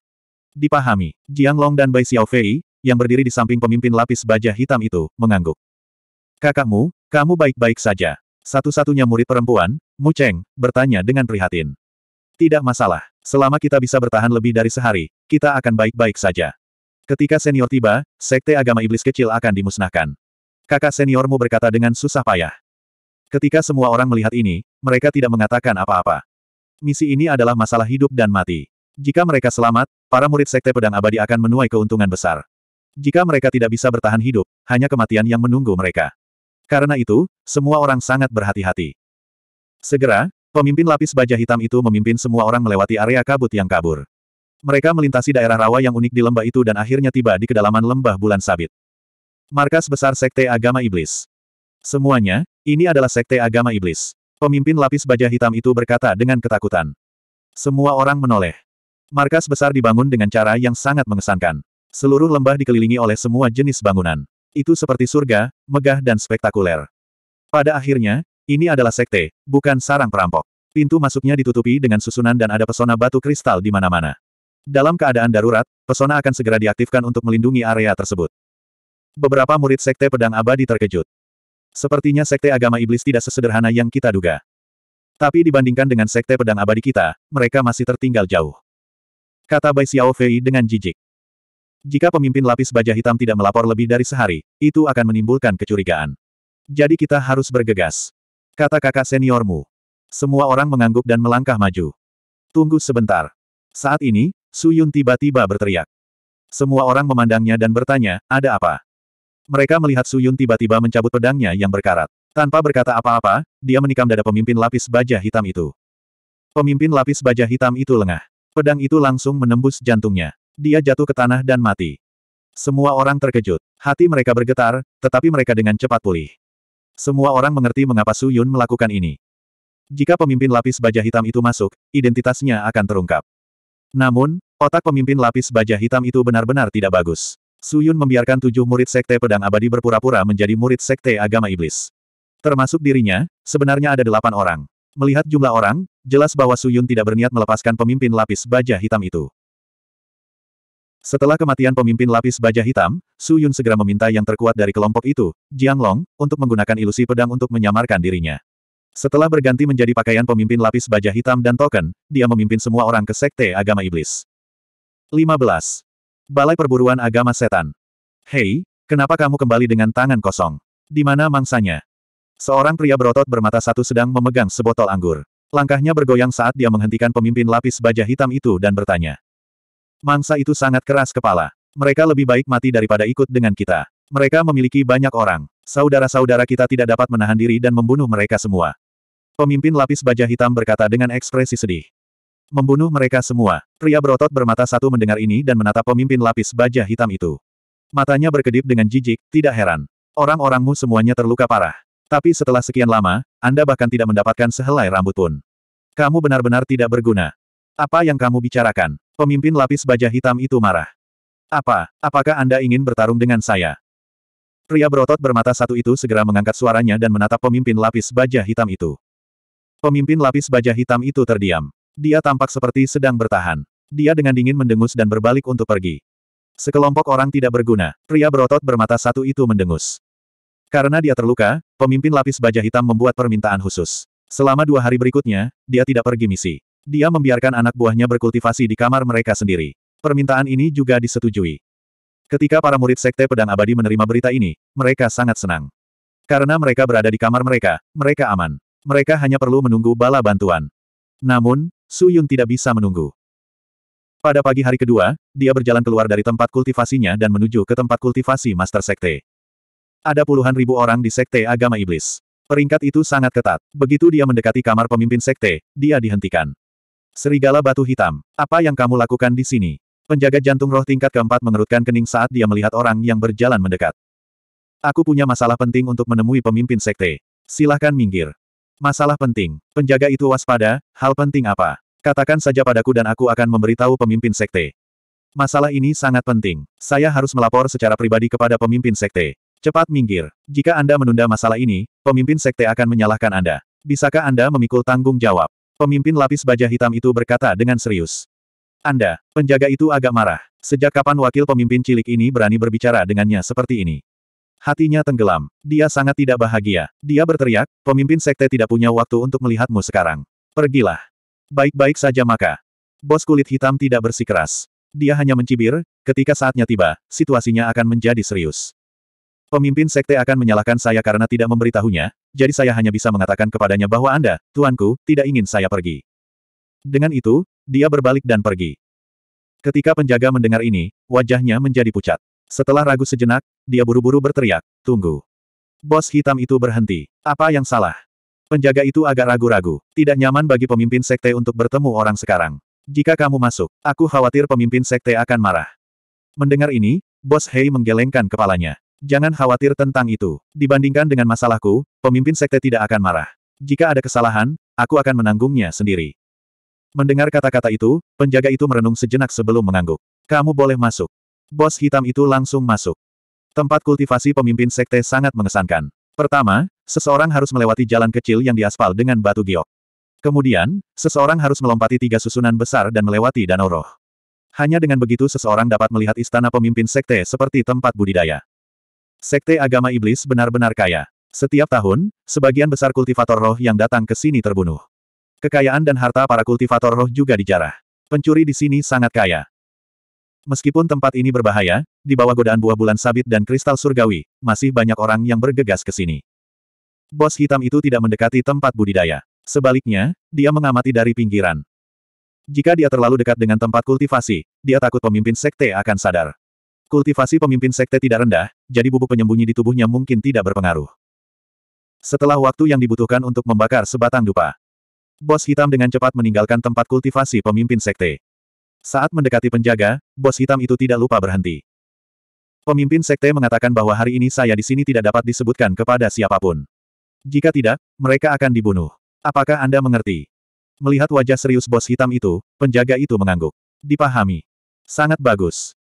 Dipahami, Jiang Long dan Bai Xiaofei, yang berdiri di samping pemimpin lapis baja hitam itu, mengangguk. Kakakmu, kamu baik-baik saja. Satu-satunya murid perempuan, Mu Cheng, bertanya dengan prihatin. Tidak masalah. Selama kita bisa bertahan lebih dari sehari, kita akan baik-baik saja. Ketika senior tiba, sekte agama iblis kecil akan dimusnahkan. Kakak seniormu berkata dengan susah payah. Ketika semua orang melihat ini, mereka tidak mengatakan apa-apa. Misi ini adalah masalah hidup dan mati. Jika mereka selamat, para murid sekte pedang abadi akan menuai keuntungan besar. Jika mereka tidak bisa bertahan hidup, hanya kematian yang menunggu mereka. Karena itu, semua orang sangat berhati-hati. Segera, Pemimpin lapis baja hitam itu memimpin semua orang melewati area kabut yang kabur. Mereka melintasi daerah rawa yang unik di lembah itu dan akhirnya tiba di kedalaman lembah bulan sabit. Markas besar Sekte Agama Iblis. Semuanya, ini adalah Sekte Agama Iblis. Pemimpin lapis baja hitam itu berkata dengan ketakutan. Semua orang menoleh. Markas besar dibangun dengan cara yang sangat mengesankan. Seluruh lembah dikelilingi oleh semua jenis bangunan. Itu seperti surga, megah dan spektakuler. Pada akhirnya, ini adalah sekte, bukan sarang perampok. Pintu masuknya ditutupi dengan susunan dan ada pesona batu kristal di mana-mana. Dalam keadaan darurat, pesona akan segera diaktifkan untuk melindungi area tersebut. Beberapa murid sekte pedang abadi terkejut. Sepertinya sekte agama iblis tidak sesederhana yang kita duga. Tapi dibandingkan dengan sekte pedang abadi kita, mereka masih tertinggal jauh. Kata Bai Xiao Fei dengan jijik. Jika pemimpin lapis baja hitam tidak melapor lebih dari sehari, itu akan menimbulkan kecurigaan. Jadi kita harus bergegas. Kata kakak seniormu. Semua orang mengangguk dan melangkah maju. Tunggu sebentar. Saat ini, Suyun tiba-tiba berteriak. Semua orang memandangnya dan bertanya, ada apa? Mereka melihat Suyun tiba-tiba mencabut pedangnya yang berkarat. Tanpa berkata apa-apa, dia menikam dada pemimpin lapis baja hitam itu. Pemimpin lapis baja hitam itu lengah. Pedang itu langsung menembus jantungnya. Dia jatuh ke tanah dan mati. Semua orang terkejut. Hati mereka bergetar, tetapi mereka dengan cepat pulih. Semua orang mengerti mengapa Su Yun melakukan ini. Jika pemimpin lapis baja hitam itu masuk, identitasnya akan terungkap. Namun, otak pemimpin lapis baja hitam itu benar-benar tidak bagus. Su Yun membiarkan tujuh murid sekte pedang abadi berpura-pura menjadi murid sekte agama iblis. Termasuk dirinya, sebenarnya ada delapan orang. Melihat jumlah orang, jelas bahwa Su Yun tidak berniat melepaskan pemimpin lapis baja hitam itu. Setelah kematian pemimpin lapis baja hitam, Su Yun segera meminta yang terkuat dari kelompok itu, Jiang Long, untuk menggunakan ilusi pedang untuk menyamarkan dirinya. Setelah berganti menjadi pakaian pemimpin lapis baja hitam dan token, dia memimpin semua orang ke sekte agama iblis. 15. Balai Perburuan Agama Setan. Hei, kenapa kamu kembali dengan tangan kosong? Di mana mangsanya? Seorang pria berotot bermata satu sedang memegang sebotol anggur. Langkahnya bergoyang saat dia menghentikan pemimpin lapis baja hitam itu dan bertanya. Mangsa itu sangat keras kepala. Mereka lebih baik mati daripada ikut dengan kita. Mereka memiliki banyak orang. Saudara-saudara kita tidak dapat menahan diri dan membunuh mereka semua. Pemimpin lapis baja hitam berkata dengan ekspresi sedih. Membunuh mereka semua. Pria berotot bermata satu mendengar ini dan menatap pemimpin lapis baja hitam itu. Matanya berkedip dengan jijik, tidak heran. Orang-orangmu semuanya terluka parah. Tapi setelah sekian lama, Anda bahkan tidak mendapatkan sehelai rambut pun. Kamu benar-benar tidak berguna. Apa yang kamu bicarakan? Pemimpin lapis baja hitam itu marah. Apa, apakah Anda ingin bertarung dengan saya? Pria berotot bermata satu itu segera mengangkat suaranya dan menatap pemimpin lapis baja hitam itu. Pemimpin lapis baja hitam itu terdiam. Dia tampak seperti sedang bertahan. Dia dengan dingin mendengus dan berbalik untuk pergi. Sekelompok orang tidak berguna, pria berotot bermata satu itu mendengus. Karena dia terluka, pemimpin lapis baja hitam membuat permintaan khusus. Selama dua hari berikutnya, dia tidak pergi misi. Dia membiarkan anak buahnya berkultivasi di kamar mereka sendiri. Permintaan ini juga disetujui. Ketika para murid Sekte Pedang Abadi menerima berita ini, mereka sangat senang. Karena mereka berada di kamar mereka, mereka aman. Mereka hanya perlu menunggu bala bantuan. Namun, Su Yun tidak bisa menunggu. Pada pagi hari kedua, dia berjalan keluar dari tempat kultivasinya dan menuju ke tempat kultivasi Master Sekte. Ada puluhan ribu orang di Sekte Agama Iblis. Peringkat itu sangat ketat. Begitu dia mendekati kamar pemimpin sekte, dia dihentikan. Serigala batu hitam, apa yang kamu lakukan di sini? Penjaga jantung roh tingkat keempat mengerutkan kening saat dia melihat orang yang berjalan mendekat. Aku punya masalah penting untuk menemui pemimpin sekte. Silahkan minggir. Masalah penting. Penjaga itu waspada, hal penting apa? Katakan saja padaku dan aku akan memberitahu pemimpin sekte. Masalah ini sangat penting. Saya harus melapor secara pribadi kepada pemimpin sekte. Cepat minggir. Jika Anda menunda masalah ini, pemimpin sekte akan menyalahkan Anda. Bisakah Anda memikul tanggung jawab? Pemimpin lapis baja hitam itu berkata dengan serius. Anda, penjaga itu agak marah. Sejak kapan wakil pemimpin cilik ini berani berbicara dengannya seperti ini? Hatinya tenggelam. Dia sangat tidak bahagia. Dia berteriak, pemimpin sekte tidak punya waktu untuk melihatmu sekarang. Pergilah. Baik-baik saja maka. Bos kulit hitam tidak bersikeras. Dia hanya mencibir, ketika saatnya tiba, situasinya akan menjadi serius. Pemimpin sekte akan menyalahkan saya karena tidak memberitahunya, jadi saya hanya bisa mengatakan kepadanya bahwa Anda, Tuanku, tidak ingin saya pergi. Dengan itu, dia berbalik dan pergi. Ketika penjaga mendengar ini, wajahnya menjadi pucat. Setelah ragu sejenak, dia buru-buru berteriak, Tunggu. Bos hitam itu berhenti. Apa yang salah? Penjaga itu agak ragu-ragu. Tidak nyaman bagi pemimpin sekte untuk bertemu orang sekarang. Jika kamu masuk, aku khawatir pemimpin sekte akan marah. Mendengar ini, bos Hei menggelengkan kepalanya. Jangan khawatir tentang itu. Dibandingkan dengan masalahku, pemimpin sekte tidak akan marah. Jika ada kesalahan, aku akan menanggungnya sendiri. Mendengar kata-kata itu, penjaga itu merenung sejenak sebelum mengangguk. Kamu boleh masuk. Bos hitam itu langsung masuk. Tempat kultivasi pemimpin sekte sangat mengesankan. Pertama, seseorang harus melewati jalan kecil yang diaspal dengan batu giok. Kemudian, seseorang harus melompati tiga susunan besar dan melewati danau roh. Hanya dengan begitu seseorang dapat melihat istana pemimpin sekte seperti tempat budidaya. Sekte agama iblis benar-benar kaya. Setiap tahun, sebagian besar kultivator roh yang datang ke sini terbunuh. Kekayaan dan harta para kultivator roh juga dijarah. Pencuri di sini sangat kaya. Meskipun tempat ini berbahaya, di bawah godaan buah bulan sabit dan kristal surgawi, masih banyak orang yang bergegas ke sini. Bos hitam itu tidak mendekati tempat budidaya. Sebaliknya, dia mengamati dari pinggiran. Jika dia terlalu dekat dengan tempat kultivasi, dia takut pemimpin sekte akan sadar. Kultivasi pemimpin sekte tidak rendah, jadi bubuk penyembunyi di tubuhnya mungkin tidak berpengaruh. Setelah waktu yang dibutuhkan untuk membakar sebatang dupa, bos hitam dengan cepat meninggalkan tempat kultivasi pemimpin sekte. Saat mendekati penjaga, bos hitam itu tidak lupa berhenti. Pemimpin sekte mengatakan bahwa hari ini saya di sini tidak dapat disebutkan kepada siapapun. Jika tidak, mereka akan dibunuh. Apakah Anda mengerti? Melihat wajah serius bos hitam itu, penjaga itu mengangguk. Dipahami. Sangat bagus.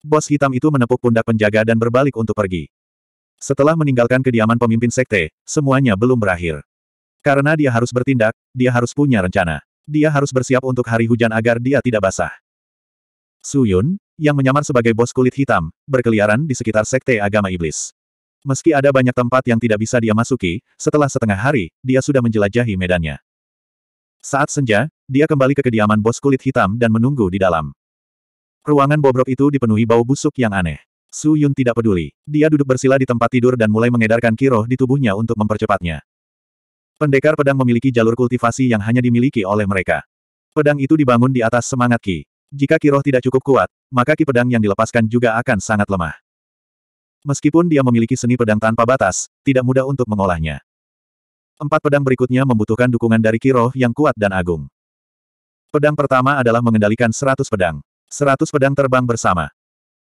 Bos hitam itu menepuk pundak penjaga dan berbalik untuk pergi. Setelah meninggalkan kediaman pemimpin sekte, semuanya belum berakhir. Karena dia harus bertindak, dia harus punya rencana. Dia harus bersiap untuk hari hujan agar dia tidak basah. Suyun, yang menyamar sebagai bos kulit hitam, berkeliaran di sekitar sekte agama iblis. Meski ada banyak tempat yang tidak bisa dia masuki, setelah setengah hari, dia sudah menjelajahi medannya. Saat senja, dia kembali ke kediaman bos kulit hitam dan menunggu di dalam. Ruangan bobrok itu dipenuhi bau busuk yang aneh. Su Yun tidak peduli. Dia duduk bersila di tempat tidur dan mulai mengedarkan kiroh di tubuhnya untuk mempercepatnya. Pendekar pedang memiliki jalur kultivasi yang hanya dimiliki oleh mereka. Pedang itu dibangun di atas semangat Ki. Jika kiroh tidak cukup kuat, maka Ki pedang yang dilepaskan juga akan sangat lemah. Meskipun dia memiliki seni pedang tanpa batas, tidak mudah untuk mengolahnya. Empat pedang berikutnya membutuhkan dukungan dari kiroh yang kuat dan agung. Pedang pertama adalah mengendalikan seratus pedang. Seratus pedang terbang bersama.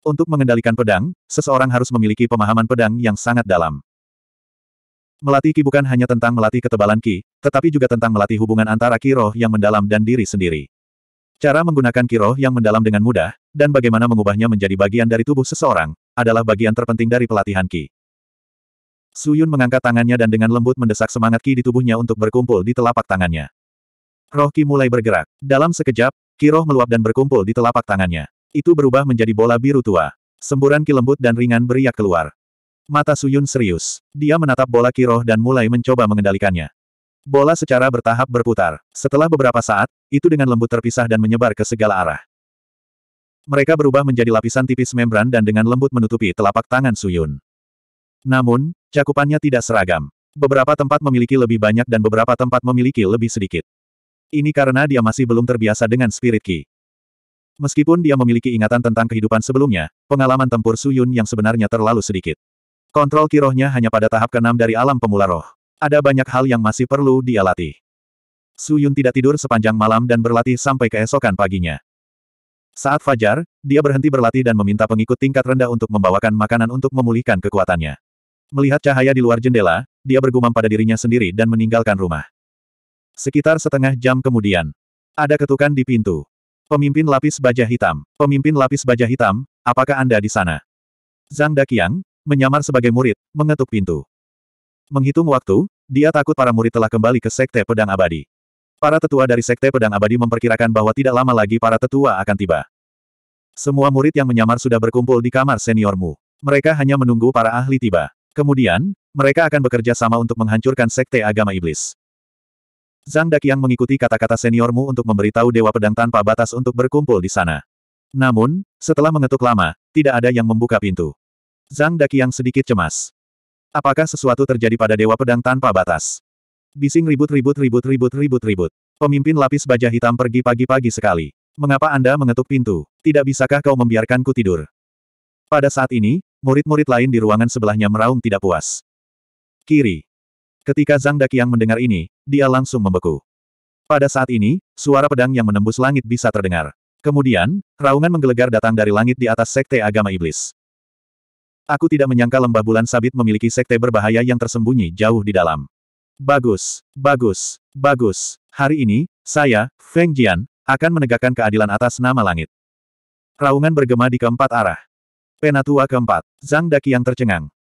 Untuk mengendalikan pedang, seseorang harus memiliki pemahaman pedang yang sangat dalam. Melatih Ki bukan hanya tentang melatih ketebalan Ki, tetapi juga tentang melatih hubungan antara Ki roh yang mendalam dan diri sendiri. Cara menggunakan Ki roh yang mendalam dengan mudah, dan bagaimana mengubahnya menjadi bagian dari tubuh seseorang, adalah bagian terpenting dari pelatihan Ki. Suyun mengangkat tangannya dan dengan lembut mendesak semangat Ki di tubuhnya untuk berkumpul di telapak tangannya. Roh Ki mulai bergerak. Dalam sekejap, Kiroh meluap dan berkumpul di telapak tangannya. Itu berubah menjadi bola biru tua. Semburan kilembut dan ringan beriak keluar. Mata Suyun serius. Dia menatap bola Kiroh dan mulai mencoba mengendalikannya. Bola secara bertahap berputar. Setelah beberapa saat, itu dengan lembut terpisah dan menyebar ke segala arah. Mereka berubah menjadi lapisan tipis membran dan dengan lembut menutupi telapak tangan Suyun. Namun, cakupannya tidak seragam. Beberapa tempat memiliki lebih banyak dan beberapa tempat memiliki lebih sedikit. Ini karena dia masih belum terbiasa dengan spirit ki. Meskipun dia memiliki ingatan tentang kehidupan sebelumnya, pengalaman tempur Suyun yang sebenarnya terlalu sedikit. Kontrol kirohnya hanya pada tahap keenam dari alam pemula roh. Ada banyak hal yang masih perlu dia latih. Suyun tidak tidur sepanjang malam dan berlatih sampai keesokan paginya. Saat fajar, dia berhenti berlatih dan meminta pengikut tingkat rendah untuk membawakan makanan untuk memulihkan kekuatannya. Melihat cahaya di luar jendela, dia bergumam pada dirinya sendiri dan meninggalkan rumah. Sekitar setengah jam kemudian, ada ketukan di pintu. Pemimpin lapis baja hitam, pemimpin lapis baja hitam, apakah Anda di sana? Zhang Daqiang, menyamar sebagai murid, mengetuk pintu. Menghitung waktu, dia takut para murid telah kembali ke Sekte Pedang Abadi. Para tetua dari Sekte Pedang Abadi memperkirakan bahwa tidak lama lagi para tetua akan tiba. Semua murid yang menyamar sudah berkumpul di kamar seniormu. Mereka hanya menunggu para ahli tiba. Kemudian, mereka akan bekerja sama untuk menghancurkan Sekte Agama Iblis. Zhang Daqiang mengikuti kata-kata seniormu untuk memberitahu Dewa Pedang tanpa batas untuk berkumpul di sana. Namun, setelah mengetuk lama, tidak ada yang membuka pintu. Zhang Daqiang sedikit cemas. Apakah sesuatu terjadi pada Dewa Pedang tanpa batas? Bising ribut-ribut-ribut-ribut-ribut-ribut. Pemimpin lapis baja hitam pergi pagi-pagi sekali. Mengapa Anda mengetuk pintu? Tidak bisakah kau membiarkanku tidur? Pada saat ini, murid-murid lain di ruangan sebelahnya meraung tidak puas. Kiri. Ketika Zhang Daqiang mendengar ini, dia langsung membeku. Pada saat ini, suara pedang yang menembus langit bisa terdengar. Kemudian, raungan menggelegar datang dari langit di atas sekte agama iblis. Aku tidak menyangka lembah bulan sabit memiliki sekte berbahaya yang tersembunyi jauh di dalam. Bagus, bagus, bagus. Hari ini, saya, Feng Jian, akan menegakkan keadilan atas nama langit. Raungan bergema di keempat arah. Penatua keempat, Zhang Daki yang tercengang.